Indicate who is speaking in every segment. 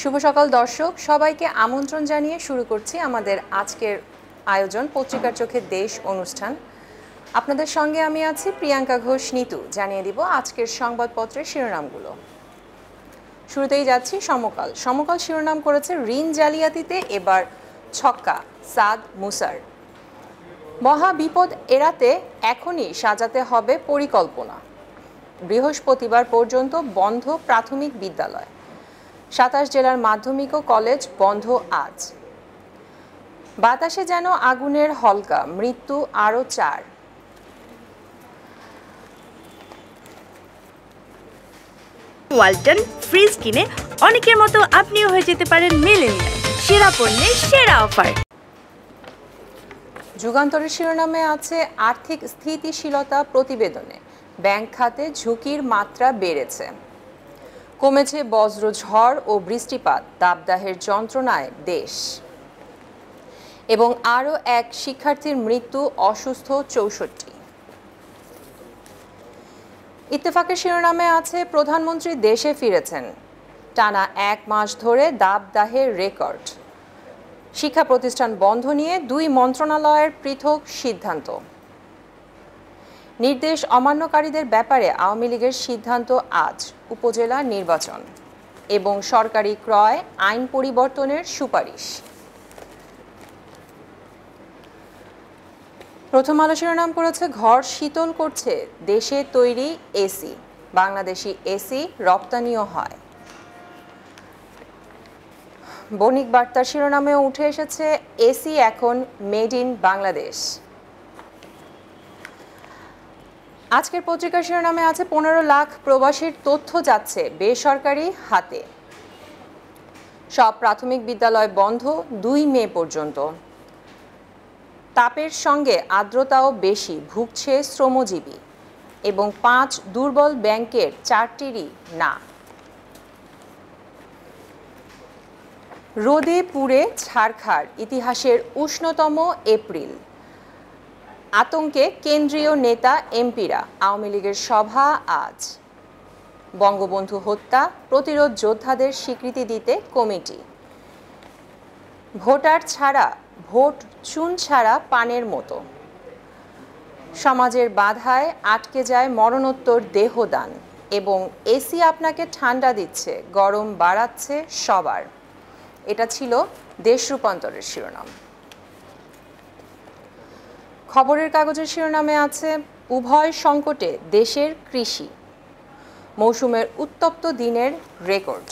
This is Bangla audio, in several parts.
Speaker 1: শুভ সকাল দর্শক সবাইকে আমন্ত্রণ জানিয়ে শুরু করছি আমাদের আজকের আয়োজন পত্রিকার চোখে দেশ অনুষ্ঠান আপনাদের সঙ্গে আমি আছি প্রিয়াঙ্কা ঘোষ নিতু জানিয়ে দিব আজকের সংবাদপত্রের শিরোনামগুলো শুরুতেই যাচ্ছি সমকাল সমকাল শিরোনাম করেছে ঋণ জালিয়াতিতে এবার ছক্কা সাদ মুসার মহা বিপদ এড়াতে এখনই সাজাতে হবে পরিকল্পনা বৃহস্পতিবার পর্যন্ত বন্ধ প্রাথমিক বিদ্যালয় সাতাশ জেলার মাধ্যমিক ও কলেজ বন্ধ আজ বাতাসে যেন আগুনের হলকা মৃত্যু আরও চার ওয়ালটন ফ্রিজ কিনে অনেকের মতো আপনিও হয়ে যেতে পারেন মেলেনিয়া সেরা পণ্যের সেরা অফার যুগান্তরের শিরোনামে আছে আর্থিক স্থিতিশীলতা প্রতিবেদনে ব্যাংক খাতে ঝুঁকির মাত্রা বেড়েছে কমেছে বজ্র ঝড় ও বৃষ্টিপাত দাবদাহের যন্ত্রণায় দেশ এবং আরও এক শিক্ষার্থীর মৃত্যু অসুস্থ চৌষট্টি ইত্তেফাকের শিরোনামে আছে প্রধানমন্ত্রী দেশে ফিরেছেন টানা এক মাস ধরে দাবদাহের রেকর্ড শিক্ষা প্রতিষ্ঠান বন্ধ নিয়ে দুই মন্ত্রণালয়ের পৃথক সিদ্ধান্ত নির্দেশ অমান্যকারীদের ব্যাপারে আওয়ামী লীগের সিদ্ধান্ত আজ উপজেলা নির্বাচন এবং সরকারি ক্রয় আইন পরিবর্তনের সুপারিশ প্রথম আলো শিরোনাম করেছে ঘর শীতল করছে দেশে তৈরি এসি বাংলাদেশি এসি রপ্তানিও হয় বণিক বার্তার শিরোনামে উঠে এসেছে এসি এখন মেড ইন বাংলাদেশ আজকের পত্রিকার শিরোনামে আছে পনেরো লাখ প্রবাসীর তথ্য যাচ্ছে বেসরকারি হাতে সব প্রাথমিক বিদ্যালয় বন্ধ দুই মে পর্যন্ত তাপের সঙ্গে আর্দ্রতাও বেশি ভুগছে শ্রমজীবী এবং পাঁচ দুর্বল ব্যাংকের চারটিরই না রোদে পুড়ে ছাড়খাড় ইতিহাসের উষ্ণতম এপ্রিল আতঙ্কে কেন্দ্রীয় নেতা এমপিরা আওয়ামী লীগের সভা আজ বঙ্গবন্ধু হত্যা প্রতিরোধ যোদ্ধাদের স্বীকৃতি দিতে কমিটি ভোটার ছাড়া ভোট চুন ছাড়া পানের মতো সমাজের বাধায় আটকে যায় মরণোত্তর দেহদান এবং এসি আপনাকে ঠান্ডা দিচ্ছে গরম বাড়াচ্ছে সবার এটা ছিল দেশ রূপান্তরের শিরোনাম খবরের কাগজের শিরোনামে আছে উভয় সংকটে দেশের কৃষি মৌসুমের উত্তপ্ত দিনের রেকর্ড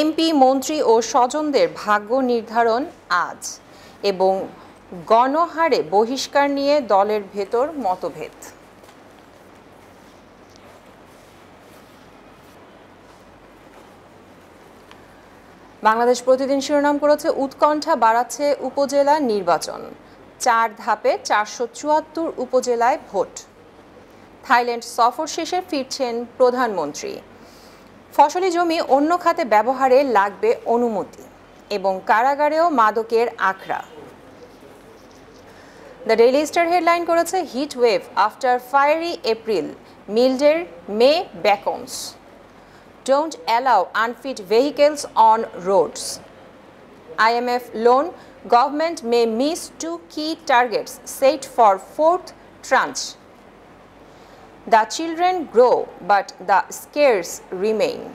Speaker 1: এমপি মন্ত্রী ও স্বজনদের ভাগ্য নির্ধারণ আজ এবং গণহারে বহিষ্কার নিয়ে দলের ভেতর মতভেদ বাংলাদেশ প্রতিদিন শিরোনাম করেছে উৎকণ্ঠা বাড়াচ্ছে উপজেলা নির্বাচন চার ধাপে চারশো চুয়াত্তর উপজেলায় ভোট থাইল্যান্ড সফর শেষে ফিরছেন প্রধানমন্ত্রী ফসলি জমি অন্য খাতে ব্যবহারে লাগবে অনুমতি এবং কারাগারেও মাদকের আখড়া দ্য ডেইলি স্টার হেডলাইন করেছে heat wave after fiery April milder May ব্যাকমস don't allow unfit vehicles on roads IMF loan government may miss two key targets set for fourth tranche. The children grow, but the scares remain.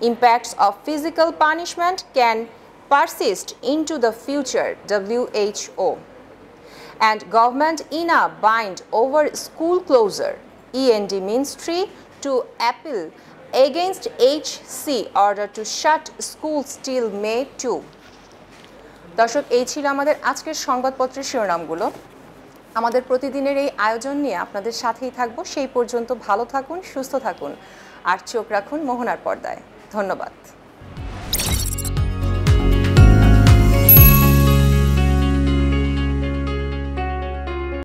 Speaker 1: Impacts of physical punishment can persist into the future, WHO. And government in a bind over school closure, END Ministry to appeal against HC order to shut schools till May 2. দর্শক এই ছিল আমাদের আজকের সংবাদপত্রের শিরোনামগুলো আমাদের প্রতিদিনের এই আয়োজন নিয়ে আপনাদের সাথেই থাকব সেই পর্যন্ত ভালো থাকুন সুস্থ থাকুন আর চোখ রাখুন মোহনার পর্দায় ধন্যবাদ